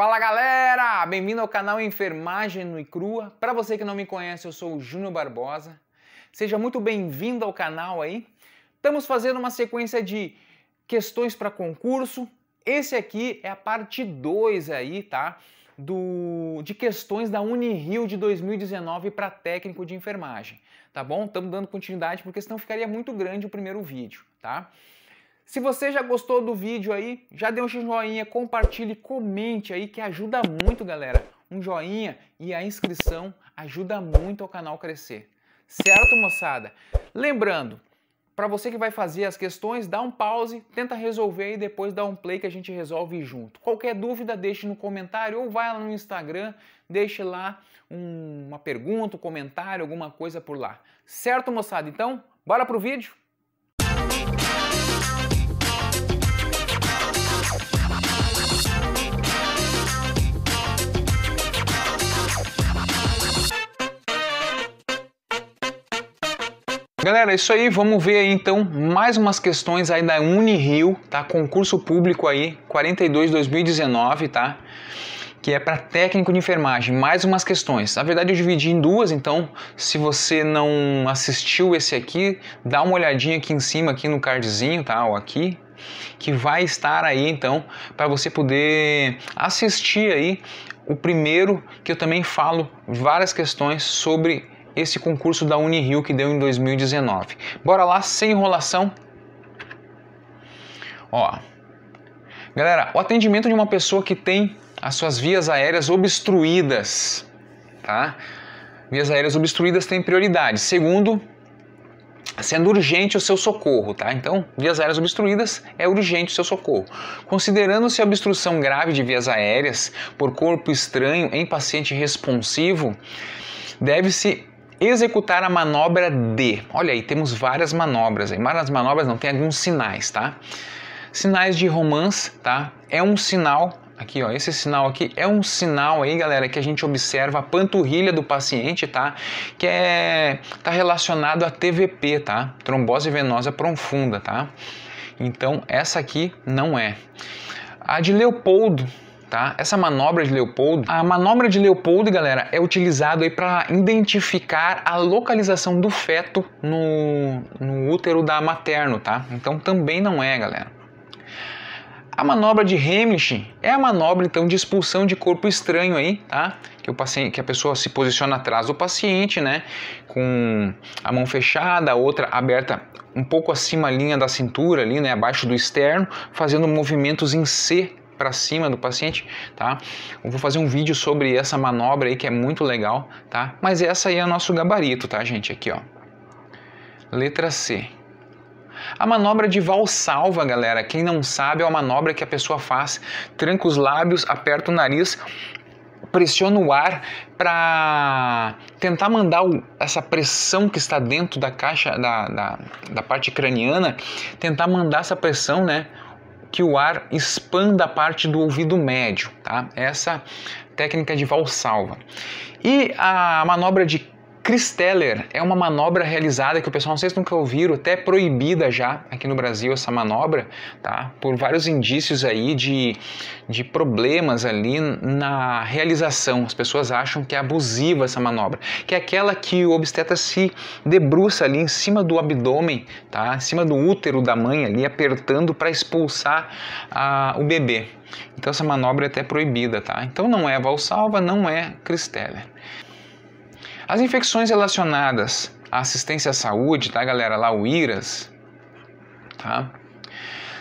Fala galera, bem-vindo ao canal Enfermagem no Crua. Para você que não me conhece, eu sou o Júnior Barbosa. Seja muito bem-vindo ao canal aí. Estamos fazendo uma sequência de questões para concurso. Esse aqui é a parte 2 aí, tá? Do, de questões da Unirio de 2019 para técnico de enfermagem, tá bom? Estamos dando continuidade porque senão ficaria muito grande o primeiro vídeo, tá? Se você já gostou do vídeo aí, já dê um joinha, compartilhe, comente aí que ajuda muito, galera. Um joinha e a inscrição ajuda muito ao canal crescer. Certo, moçada? Lembrando, para você que vai fazer as questões, dá um pause, tenta resolver e depois dá um play que a gente resolve junto. Qualquer dúvida, deixe no comentário ou vai lá no Instagram, deixe lá um, uma pergunta, um comentário, alguma coisa por lá. Certo, moçada? Então, bora pro vídeo? Galera, é isso aí, vamos ver aí então mais umas questões aí da Unirio, tá? Concurso público aí, 42 2019, tá? Que é para técnico de enfermagem, mais umas questões. Na verdade eu dividi em duas, então se você não assistiu esse aqui, dá uma olhadinha aqui em cima aqui no cardzinho, tá? Ou aqui, que vai estar aí então para você poder assistir aí o primeiro que eu também falo várias questões sobre esse concurso da Unirio que deu em 2019. Bora lá, sem enrolação. Ó. Galera, o atendimento de uma pessoa que tem as suas vias aéreas obstruídas, tá? Vias aéreas obstruídas tem prioridade. Segundo, sendo urgente o seu socorro, tá? Então, vias aéreas obstruídas é urgente o seu socorro. Considerando-se obstrução grave de vias aéreas por corpo estranho em paciente responsivo, deve-se Executar a manobra D. Olha aí, temos várias manobras aí. Várias manobras não, tem alguns sinais, tá? Sinais de romance, tá? É um sinal aqui, ó, esse sinal aqui é um sinal aí, galera, que a gente observa a panturrilha do paciente, tá? Que é tá relacionado a TVP, tá? Trombose venosa profunda, tá? Então, essa aqui não é. A de Leopoldo, tá? Essa manobra de Leopoldo, a manobra de Leopoldo, galera, é utilizada aí para identificar a localização do feto no, no útero da materno, tá? Então também não é, galera. A manobra de Heimlich é a manobra então de expulsão de corpo estranho aí, tá? Que o paciente, que a pessoa se posiciona atrás do paciente, né, com a mão fechada, a outra aberta um pouco acima da linha da cintura ali, né, abaixo do externo, fazendo movimentos em C para cima do paciente, tá? Eu vou fazer um vídeo sobre essa manobra aí que é muito legal, tá? Mas essa aí é o nosso gabarito, tá, gente? Aqui, ó. Letra C. A manobra de valsalva, galera, quem não sabe, é uma manobra que a pessoa faz, tranca os lábios, aperta o nariz, pressiona o ar para tentar mandar o, essa pressão que está dentro da caixa da, da, da parte craniana, tentar mandar essa pressão, né? que o ar expanda a parte do ouvido médio, tá? Essa técnica de Valsalva. E a manobra de Cristeller é uma manobra realizada que o pessoal, não sei se nunca ouviram, até é proibida já aqui no Brasil essa manobra, tá? Por vários indícios aí de, de problemas ali na realização. As pessoas acham que é abusiva essa manobra, que é aquela que o obstetra se debruça ali em cima do abdômen, tá? Em cima do útero da mãe ali, apertando para expulsar a, o bebê. Então essa manobra é até proibida, tá? Então não é valsalva, não é Cristeller. As infecções relacionadas à assistência à saúde, tá, galera? Lá o IRAS, tá?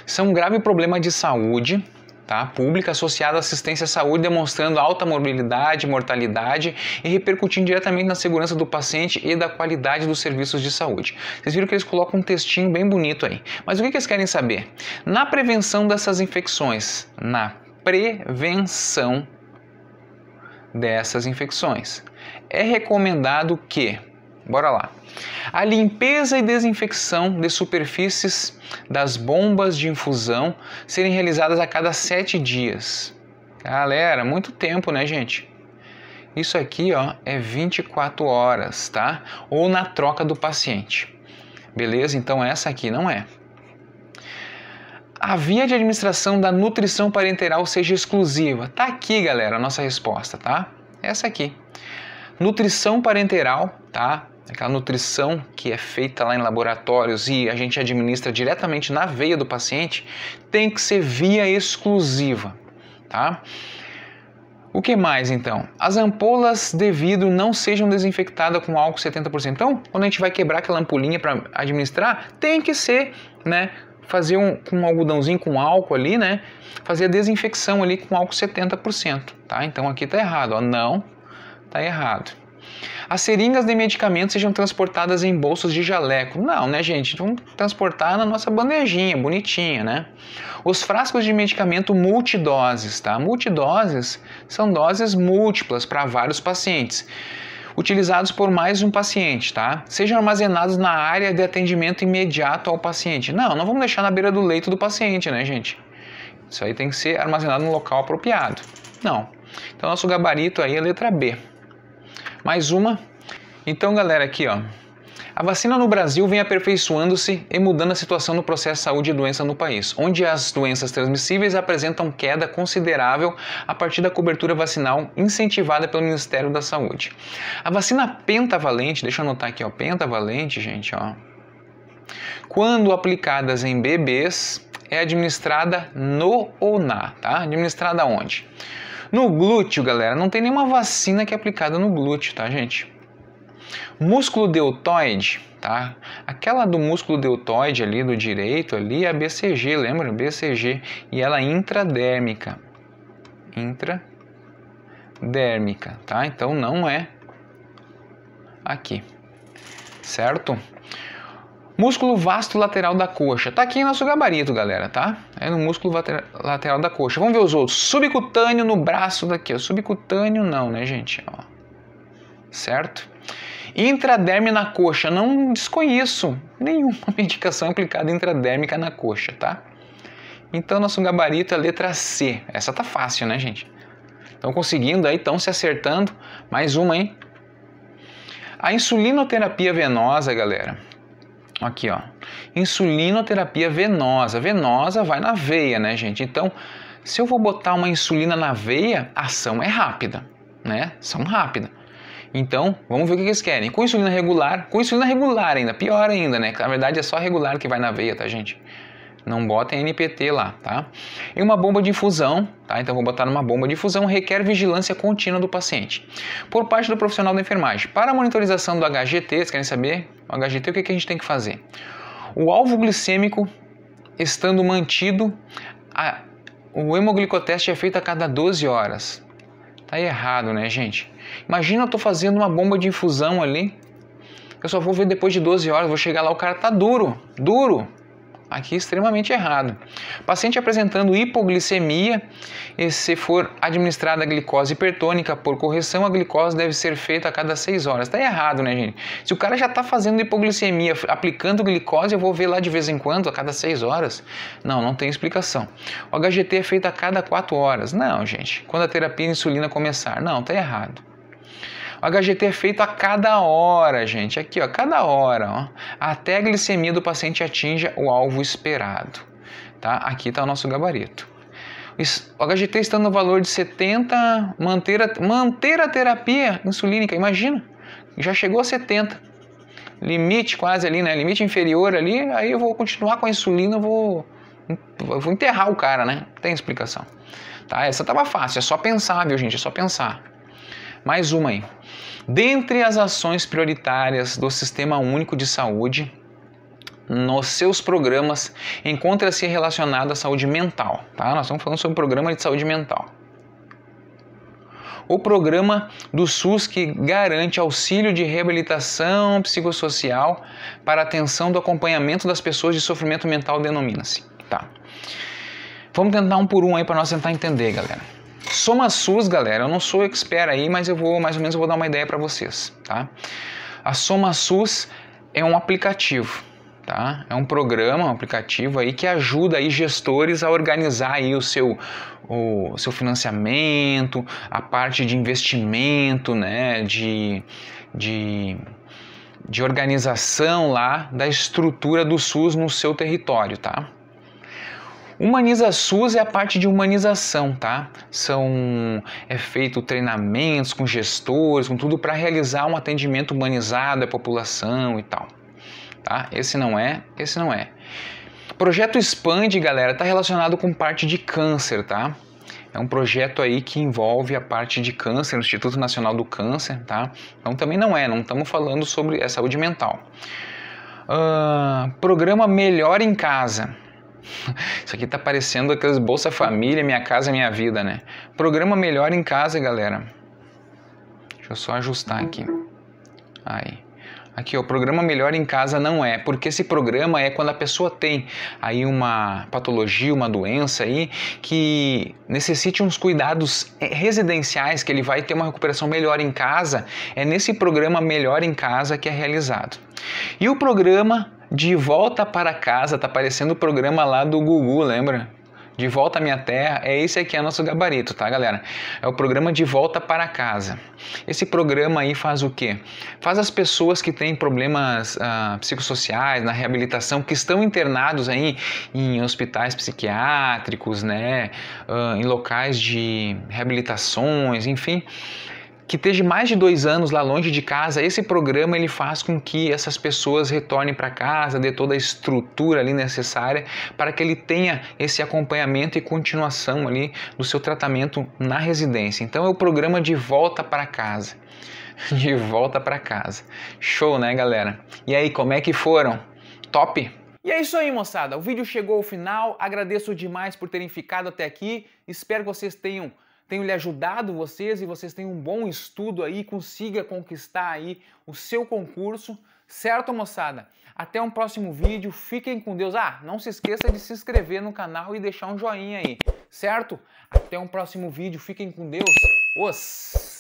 São um grave problema de saúde tá? pública associada à assistência à saúde, demonstrando alta morbilidade, mortalidade e repercutindo diretamente na segurança do paciente e da qualidade dos serviços de saúde. Vocês viram que eles colocam um textinho bem bonito aí. Mas o que, que eles querem saber? Na prevenção dessas infecções, na prevenção dessas infecções. É recomendado que, bora lá, a limpeza e desinfecção de superfícies das bombas de infusão serem realizadas a cada sete dias. Galera, muito tempo, né, gente? Isso aqui ó, é 24 horas, tá? Ou na troca do paciente. Beleza? Então essa aqui não é a via de administração da nutrição parenteral seja exclusiva? Tá aqui, galera, a nossa resposta, tá? Essa aqui. Nutrição parenteral, tá? Aquela nutrição que é feita lá em laboratórios e a gente administra diretamente na veia do paciente, tem que ser via exclusiva, tá? O que mais então? As ampolas de vidro não sejam desinfectadas com álcool 70%. Então, quando a gente vai quebrar aquela ampolinha para administrar, tem que ser, né, fazer um, com um algodãozinho com álcool ali, né? Fazer a desinfecção ali com álcool 70%, tá? Então aqui tá errado, ó, não, tá errado. As seringas de medicamentos sejam transportadas em bolsas de jaleco. Não, né, gente? Vamos transportar na nossa bandejinha, bonitinha, né? Os frascos de medicamento multidoses, tá? Multidoses são doses múltiplas para vários pacientes utilizados por mais de um paciente, tá? Sejam armazenados na área de atendimento imediato ao paciente. Não, não vamos deixar na beira do leito do paciente, né, gente? Isso aí tem que ser armazenado no local apropriado. Não. Então, nosso gabarito aí é letra B. Mais uma. Então, galera, aqui, ó. A vacina no Brasil vem aperfeiçoando-se e mudando a situação no processo de saúde e doença no país, onde as doenças transmissíveis apresentam queda considerável a partir da cobertura vacinal incentivada pelo Ministério da Saúde. A vacina pentavalente, deixa eu anotar aqui, ó, pentavalente, gente, ó. Quando aplicadas em bebês, é administrada no ou na, tá? Administrada onde? No glúteo, galera, não tem nenhuma vacina que é aplicada no glúteo, tá, gente? Músculo deltoide, tá? Aquela do músculo deltoide ali do direito ali é a BCG, lembra? BCG e ela é intradérmica. Intradérmica, tá? Então não é aqui. Certo? Músculo vasto lateral da coxa. Tá aqui nosso gabarito, galera, tá? É no músculo lateral da coxa. Vamos ver os outros. Subcutâneo no braço daqui. Ó. Subcutâneo não, né, gente? Ó. Certo? Intraderme na coxa, não desconheço nenhuma medicação aplicada intradérmica na coxa, tá? Então, nosso gabarito é letra C. Essa tá fácil, né, gente? Estão conseguindo aí, estão se acertando. Mais uma, hein? A insulinoterapia venosa, galera. Aqui, ó. Insulinoterapia venosa. Venosa vai na veia, né, gente? Então, se eu vou botar uma insulina na veia, a ação é rápida, né? Ação rápida. Então, vamos ver o que eles querem. Com insulina regular, com insulina regular ainda, pior ainda, né? Na verdade é só regular que vai na veia, tá, gente? Não botem NPT lá, tá? E uma bomba de infusão, tá? Então vou botar numa bomba de infusão, requer vigilância contínua do paciente. Por parte do profissional da enfermagem. Para a monitorização do HGT, vocês querem saber? O HGT, o que, a gente tem que fazer? O alvo glicêmico estando mantido, a, o hemoglicoteste é feito a cada 12 horas. Tá errado, né, gente? Imagina eu tô fazendo uma bomba de infusão ali. Eu só vou ver depois de 12 horas, vou chegar lá, o cara tá duro, duro aqui é extremamente errado. Paciente apresentando hipoglicemia, e se for administrada a glicose hipertônica por correção, a glicose deve ser feita a cada 6 horas. Está errado, né, gente? Se o cara já está fazendo hipoglicemia, aplicando glicose, eu vou ver lá de vez em quando, a cada 6 horas? Não, não tem explicação. O HGT é feito a cada 4 horas. Não, gente. Quando a terapia insulina começar. Não, está errado. O HGT é feito a cada hora, gente. Aqui, ó, cada hora, ó, até a glicemia do paciente atinja o alvo esperado. Tá? Aqui está o nosso gabarito. O HGT está no valor de 70, manter a, manter a terapia insulínica, imagina, já chegou a 70. Limite quase ali, né? Limite inferior ali, aí eu vou continuar com a insulina, eu vou, vou enterrar o cara, né? Não tem explicação. Tá? Essa estava fácil, é só pensar, viu, gente? É só pensar. Mais uma aí. Dentre as ações prioritárias do Sistema Único de Saúde, nos seus programas encontra-se relacionada à saúde mental. Tá? Nós estamos falando sobre o programa de saúde mental. O programa do SUS que garante auxílio de reabilitação psicossocial para atenção do acompanhamento das pessoas de sofrimento mental denomina-se. Tá. Vamos tentar um por um aí para nós tentar entender, galera soma SUS, galera, eu não sou expert aí, mas eu vou mais ou menos vou dar uma ideia para vocês, tá? A soma SUS é um aplicativo, tá? É um programa, um aplicativo aí que ajuda aí gestores a organizar aí o seu o seu financiamento, a parte de investimento, né, de de de organização lá da estrutura do SUS no seu território, tá? Humaniza SUS é a parte de humanização, tá? São é feito treinamentos com gestores, com tudo para realizar um atendimento humanizado à população e tal. Tá? Esse não é, esse não é. Projeto Expande, galera, está relacionado com parte de câncer, tá? É um projeto aí que envolve a parte de câncer, o Instituto Nacional do Câncer, tá? Então também não é, não estamos falando sobre a é saúde mental. Uh, programa Melhor em Casa Isso aqui tá parecendo aqueles Bolsa Família, Minha Casa Minha Vida, né? Programa melhor em casa, galera. Deixa eu só ajustar aqui. Aí. Aqui, o programa Melhor em Casa não é, porque esse programa é quando a pessoa tem aí uma patologia, uma doença aí que necessite uns cuidados eh, residenciais, que ele vai ter uma recuperação melhor em casa. É nesse programa Melhor em Casa que é realizado. E o programa de volta para casa, tá parecendo o programa lá do Gugu, lembra? De Volta à Minha Terra, é esse aqui é nosso gabarito, tá, galera? É o programa De Volta para Casa. Esse programa aí faz o quê? Faz as pessoas que têm problemas ah, psicossociais, na reabilitação, que estão internados aí em hospitais psiquiátricos, né, ah, em locais de reabilitações, enfim, que esteja mais de dois anos lá longe de casa, esse programa ele faz com que essas pessoas retornem para casa, dê toda a estrutura ali necessária para que ele tenha esse acompanhamento e continuação ali do seu tratamento na residência. Então é o programa de volta para casa. De volta para casa. Show, né, galera? E aí, como é que foram? Top? E é isso aí, moçada. O vídeo chegou ao final. Agradeço demais por terem ficado até aqui. Espero que vocês tenham tenho lhe ajudado vocês e vocês têm um bom estudo aí, consiga conquistar aí o seu concurso, certo moçada? Até um próximo vídeo, fiquem com Deus. Ah, não se esqueça de se inscrever no canal e deixar um joinha aí, certo? Até um próximo vídeo, fiquem com Deus. Os